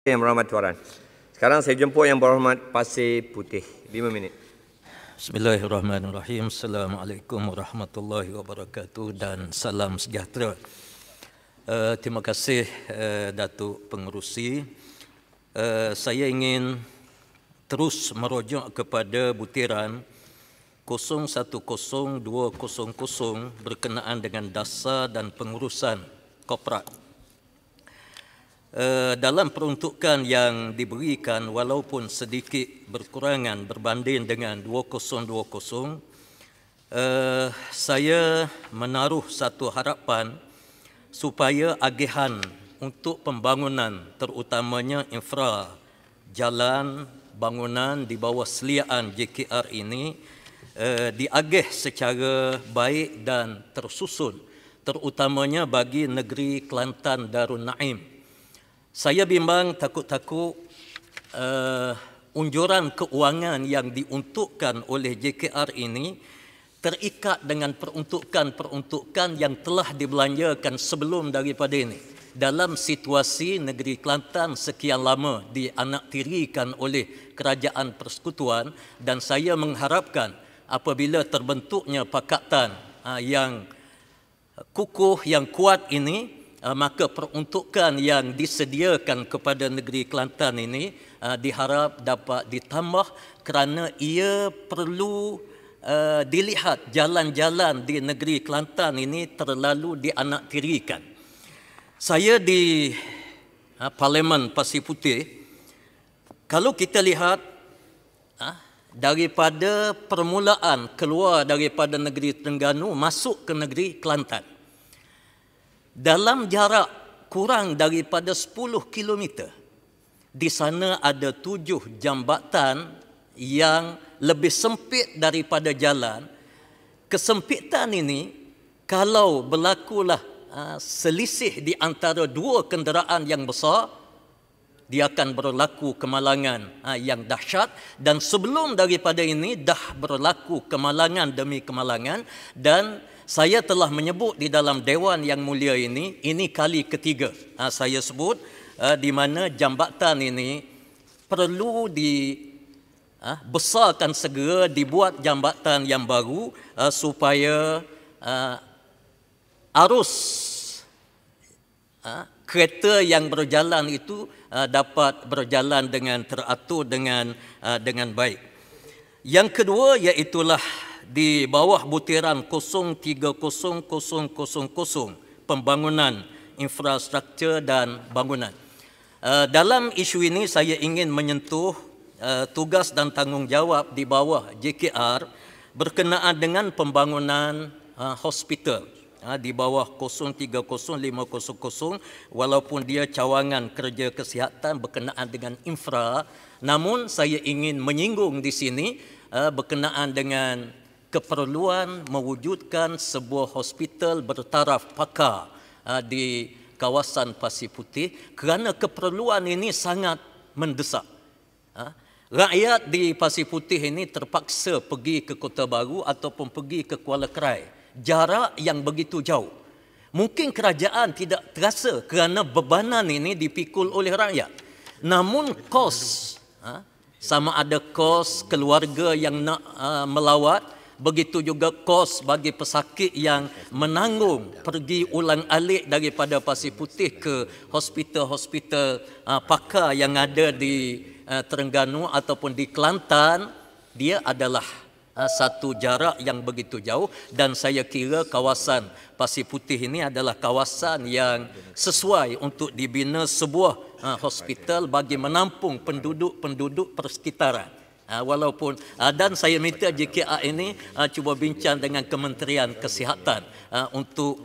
yang berhormat tuan. Sekarang saya jemput yang berhormat Pasir Putih. 5 minit. Bismillahirrahmanirrahim. Assalamualaikum warahmatullahi wabarakatuh dan salam sejahtera. Uh, terima kasih uh, Datuk Pengerusi. Uh, saya ingin terus merujuk kepada butiran 010200 berkenaan dengan dasar dan pengurusan korporat uh, dalam peruntukan yang diberikan walaupun sedikit berkurangan berbanding dengan 2020 uh, eh, saya menaruh satu harapan supaya agihan untuk pembangunan terutamanya infra jalan bangunan di bawah seliaan JKR ini uh, diagih secara baik dan tersusun terutamanya bagi negeri Kelantan Darun Naim. Saya bimbang takut-takut uh, unjuran keuangan yang diuntukkan oleh JKR ini terikat dengan peruntukan-peruntukan yang telah dibelanjakan sebelum daripada ini dalam situasi negeri Kelantan sekian lama dianaktirikan oleh kerajaan persekutuan dan saya mengharapkan apabila terbentuknya pakatan eh, yang kukuh yang kuat ini Eh, maka peruntukan yang disediakan kepada negeri Kelantan ini eh, diharap dapat ditambah kerana ia perlu eh, dilihat jalan-jalan di negeri Kelantan ini terlalu dianaktirikan. Saya di Parlimen Pasir Putih, kalau kita lihat daripada permulaan keluar daripada negeri Terengganu masuk ke negeri Kelantan, dalam jarak kurang daripada 10 km di sana ada tujuh jambatan yang lebih sempit daripada jalan. Kesempitan ini kalau berlakulah ah, selisih di antara dua kenderaan yang besar dia akan berlaku kemalangan ah, yang dahsyat dan sebelum daripada ini dah berlaku kemalangan demi kemalangan dan saya telah menyebut di dalam dewan yang mulia ini ini kali ketiga ha, saya sebut ha, di mana jambatan ini perlu di uh, segera dibuat jambatan yang baru supaya arus kereta yang berjalan itu dapat berjalan dengan teratur dengan dengan baik yang kedua iaitulah di bawah butiran 030000 pembangunan infrastruktur dan bangunan. Eh, dalam isu ini saya ingin menyentuh eh, tugas dan tanggungjawab di bawah JKR berkenaan dengan pembangunan eh, hospital di bawah 030500 walaupun dia cawangan kerja kesihatan berkenaan dengan infra namun saya ingin menyinggung di sini berkenaan dengan keperluan mewujudkan sebuah hospital bertaraf pakar ah, di kawasan Pasir Putih kerana keperluan ini sangat mendesak. Ah, rakyat di Pasir Putih ini terpaksa pergi ke Kota Baru ataupun pergi ke Kuala Kerai. Jarak yang begitu jauh. Mungkin kerajaan tidak terasa kerana bebanan ini dipikul oleh rakyat. Namun kos, ah, sama ada kos keluarga yang nak melawat, Begitu juga kos bagi pesakit yang menanggung pergi ulang alik daripada Pasir Putih ke hospital-hospital uh, pakar yang ada di uh, Terengganu ataupun di Kelantan, dia adalah ah, satu jarak yang begitu jauh dan saya kira kawasan Pasir Putih ini adalah kawasan yang sesuai untuk dibina sebuah uh, hospital bagi menampung penduduk-penduduk persekitaran. Ah, walaupun ah, dan saya minta JKR ini ah, cuba bincang dengan Kementerian Kesihatan untuk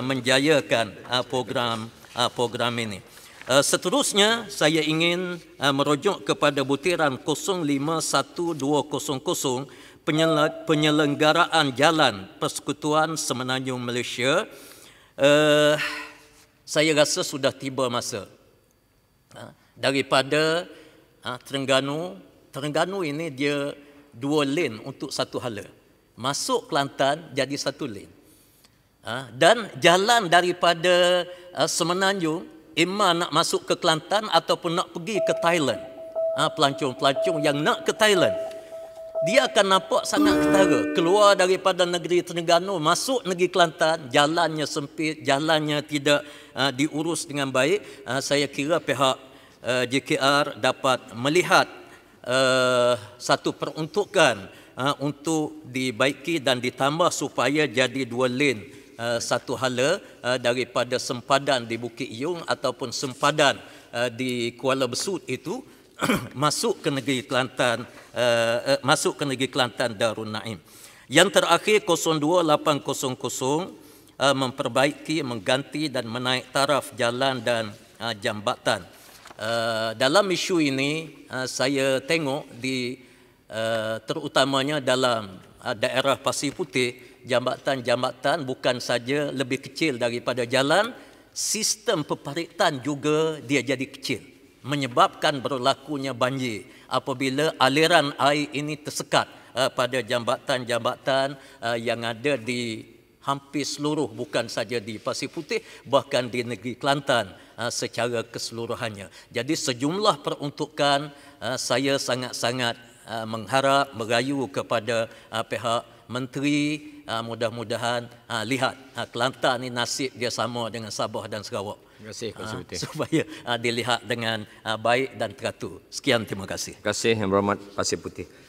menjayakan program program ini. Seterusnya saya ingin merujuk kepada butiran 051200 penyelenggaraan jalan Persekutuan Semenanjung Malaysia. Saya rasa sudah tiba masa daripada Terengganu Terengganu ini dia dua lane untuk satu hala. Masuk Kelantan jadi satu lane. Ha, dan jalan daripada uh, Semenanjung, Emma nak masuk ke Kelantan ataupun nak pergi ke Thailand. Ha, pelancong-pelancong yang nak ke Thailand. Dia akan nampak sangat ketara. Keluar daripada negeri Terengganu, masuk negeri Kelantan, jalannya sempit, jalannya tidak uh, diurus dengan baik. Ha, saya kira pihak uh, JKR dapat melihat uh, satu peruntukan uh, untuk dibaiki dan ditambah supaya jadi dua lane uh, satu hala uh, daripada sempadan di Bukit Yung ataupun sempadan uh, di Kuala Besut itu masuk ke negeri Kelantan uh, uh, masuk ke negeri Kelantan Darun Naim. Yang terakhir 02800 memperbaiki, mengganti dan menaik taraf jalan dan jambatan. Eh, dalam isu ini uh, saya tengok di uh, terutamanya dalam uh, daerah Pasir Putih jambatan-jambatan bukan saja lebih kecil daripada jalan sistem perparitan juga dia jadi kecil menyebabkan berlakunya banjir apabila aliran air ini tersekat uh, pada jambatan-jambatan uh, yang ada di hampir seluruh bukan saja di Pasir Putih bahkan di negeri Kelantan ah, secara keseluruhannya. Jadi sejumlah peruntukan ah, saya sangat-sangat ah, mengharap merayu kepada pihak menteri mudah-mudahan lihat Kelantan ini nasib dia sama dengan Sabah dan Sarawak. Terima kasih Kak Suti. Supaya dilihat dengan baik dan teratur. Sekian terima kasih. Terima kasih yang berhormat Pasir Putih.